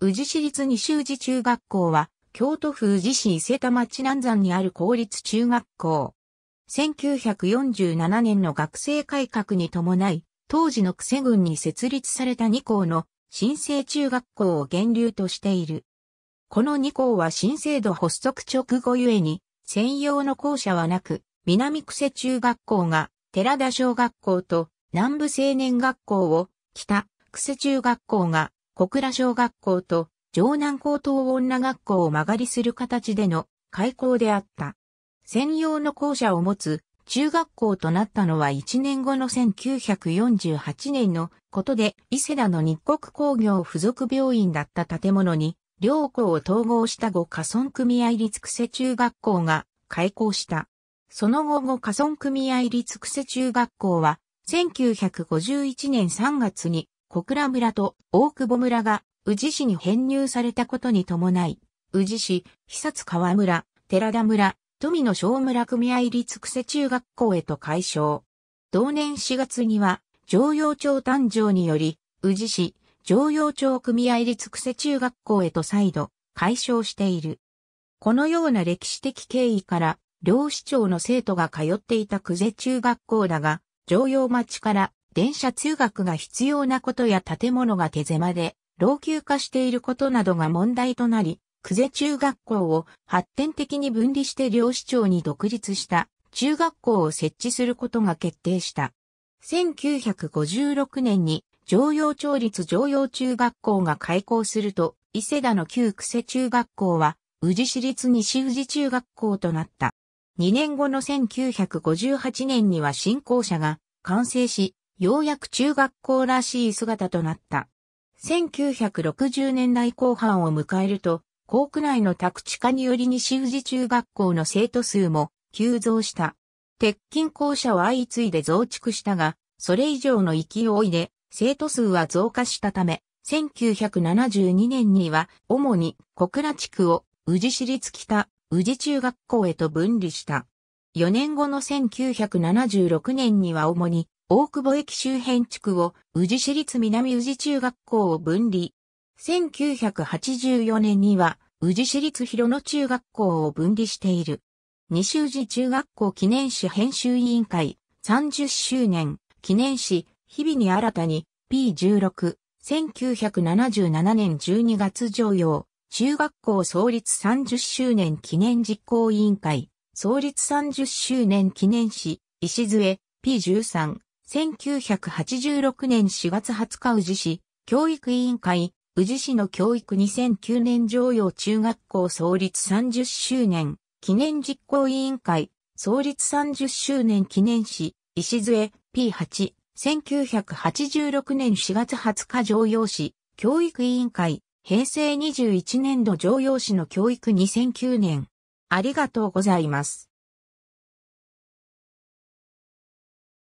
宇治市立西宇治中学校は、京都府宇治市伊勢田町南山にある公立中学校。1947年の学生改革に伴い、当時の久世郡に設立された2校の新生中学校を源流としている。この2校は新制度発足直後ゆえに、専用の校舎はなく、南久世中学校が寺田小学校と南部青年学校を、北久世中学校が小倉小学校と城南高等女学校を間借りする形での開校であった。専用の校舎を持つ中学校となったのは1年後の1948年のことで伊勢田の日国工業附属病院だった建物に両校を統合した後家村組合立久中学校が開校した。その後後家村組合立久中学校は1951年3月に小倉村と大久保村が宇治市に編入されたことに伴い、宇治市、久津川村、寺田村、富野小村組合立久世中学校へと改称。同年4月には、常用町誕生により、宇治市、常用町組合立久世中学校へと再度、改称している。このような歴史的経緯から、両市長の生徒が通っていた久世中学校だが、常用町から電車通学が必要なことや建物が手狭で老朽化していることなどが問題となり、久世中学校を発展的に分離して両市長に独立した中学校を設置することが決定した。1956年に常用町立常用中学校が開校すると、伊勢田の旧久世中学校は、宇治市立西宇治中学校となった。2年後の1958年には新校舎が完成し、ようやく中学校らしい姿となった。1960年代後半を迎えると、校区内の宅地化により西宇治中学校の生徒数も急増した。鉄筋校舎は相次いで増築したが、それ以上の勢いで生徒数は増加したため、1972年には主に小倉地区を宇治市立北宇治中学校へと分離した。4年後の1976年には主に大久保駅周辺地区を宇治市立南宇治中学校を分離。1984年には宇治市立広野中学校を分離している。西宇治中学校記念誌編集委員会30周年記念誌日々に新たに P16、1977年12月上用、中学校創立30周年記念実行委員会、創立30周年記念誌、石杖、P13、1986年4月20日宇治市、教育委員会、宇治市の教育2009年常用中学校創立30周年、記念実行委員会、創立30周年記念誌、礎 P8、1986年4月20日常用市、教育委員会、平成21年度常用市の教育2009年。ありがとうございます。